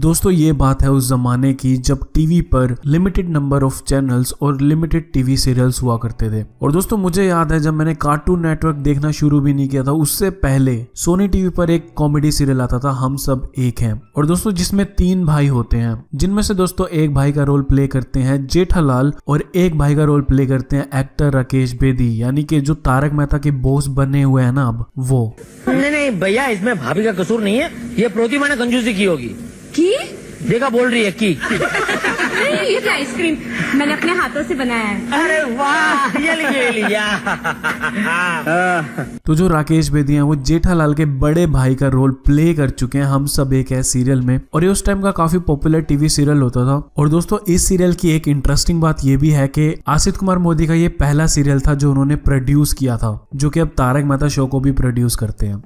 दोस्तों ये बात है उस ज़माने की जब टीवी पर लिमिटेड नंबर ऑफ चैनल्स और लिमिटेड टीवी सीरियल्स हुआ करते थे और दोस्तों मुझे याद है जब मैंने कार्टून नेटवर्क देखना शुरू भी नहीं किया था उससे पहले सोनी टीवी पर एक कॉमेडी सीरियल आता था हम सब एक हैं और दोस्तों जिसमें तीन भाई होते हैं जिनमें से दोस्तों एक भाई का रोल प्ले करते हैं जेठालाल और एक भाई का रोल प्ले करते हैं एक्टर राकेश बेदी यानी की जो तारक मेहता के बॉस बने हुए हैं ना अब वो नहीं नहीं भैया इसमें भाभी का कसूर नहीं है ये प्रोति मैंने कंजूसी की होगी देखा बोल रही है की ये क्या आइसक्रीम मैंने अपने हाथों से बनाया है अरे वाह ये लिए लिया तो जो राकेश बेदी हैं वो जेठालाल के बड़े भाई का रोल प्ले कर चुके हैं हम सब एक है सीरियल में और ये उस टाइम का काफी पॉपुलर टीवी सीरियल होता था और दोस्तों इस सीरियल की एक इंटरेस्टिंग बात ये भी है कि आसित कुमार मोदी का ये पहला सीरियल था जो उन्होंने प्रोड्यूस किया था जो कि अब तारक मेहता शो को भी प्रोड्यूस करते हैं